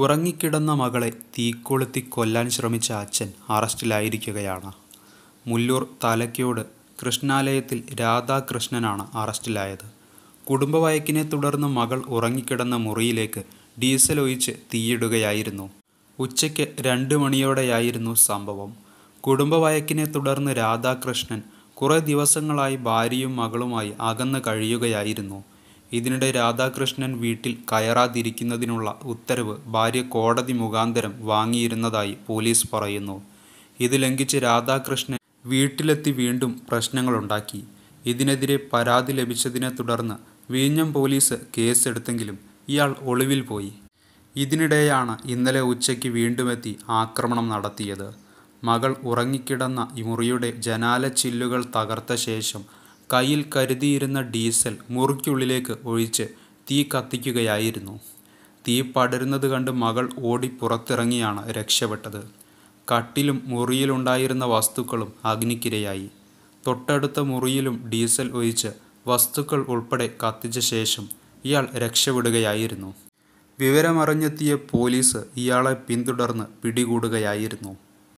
ഉറങ്ങിക്കിടന്ന മകളെ തീക്കൊളുത്തി കൊല്ലാൻ ശ്രമിച്ച അച്ഛൻ അറസ്റ്റിലായിരിക്കുകയാണ് മുല്ലൂർ തലയ്ക്കോട് കൃഷ്ണാലയത്തിൽ രാധാകൃഷ്ണനാണ് അറസ്റ്റിലായത് കുടുംബവയക്കിനെ തുടർന്ന് മകൾ ഉറങ്ങിക്കിടന്ന മുറിയിലേക്ക് ഡീസൽ ഒഴിച്ച് തീയിടുകയായിരുന്നു ഉച്ചയ്ക്ക് രണ്ട് മണിയോടെയായിരുന്നു സംഭവം കുടുംബവയക്കിനെ തുടർന്ന് രാധാകൃഷ്ണൻ കുറേ ദിവസങ്ങളായി ഭാര്യയും മകളുമായി അകന്നു കഴിയുകയായിരുന്നു ഇതിനിടെ രാധാകൃഷ്ണൻ വീട്ടിൽ കയറാതിരിക്കുന്നതിനുള്ള ഉത്തരവ് ഭാര്യ കോടതി മുഖാന്തരം വാങ്ങിയിരുന്നതായി പോലീസ് പറയുന്നു ഇത് ലംഘിച്ച് രാധാകൃഷ്ണൻ വീട്ടിലെത്തി വീണ്ടും പ്രശ്നങ്ങളുണ്ടാക്കി ഇതിനെതിരെ പരാതി ലഭിച്ചതിനെ തുടർന്ന് വീഞ്ഞം പോലീസ് കേസെടുത്തെങ്കിലും ഇയാൾ ഒളിവിൽ പോയി ഇതിനിടെയാണ് ഇന്നലെ ഉച്ചയ്ക്ക് വീണ്ടുമെത്തി ആക്രമണം നടത്തിയത് മകൾ ഉറങ്ങിക്കിടന്ന മുറിയുടെ ജനാല ചില്ലുകൾ തകർത്ത ശേഷം കയ്യിൽ കരുതിയിരുന്ന ഡീസൽ മുറിക്കുള്ളിലേക്ക് ഒഴിച്ച് തീ കത്തിക്കുകയായിരുന്നു തീ പടരുന്നത് കണ്ട് മകൾ ഓടി പുറത്തിറങ്ങിയാണ് രക്ഷപ്പെട്ടത് കട്ടിലും മുറിയിലുണ്ടായിരുന്ന വസ്തുക്കളും അഗ്നിക്കിരയായി തൊട്ടടുത്ത മുറിയിലും ഡീസൽ ഒഴിച്ച് വസ്തുക്കൾ ഉൾപ്പെടെ കത്തിച്ച ശേഷം ഇയാൾ രക്ഷപ്പെടുകയായിരുന്നു വിവരമറിഞ്ഞെത്തിയ പോലീസ് ഇയാളെ പിന്തുടർന്ന് പിടികൂടുകയായിരുന്നു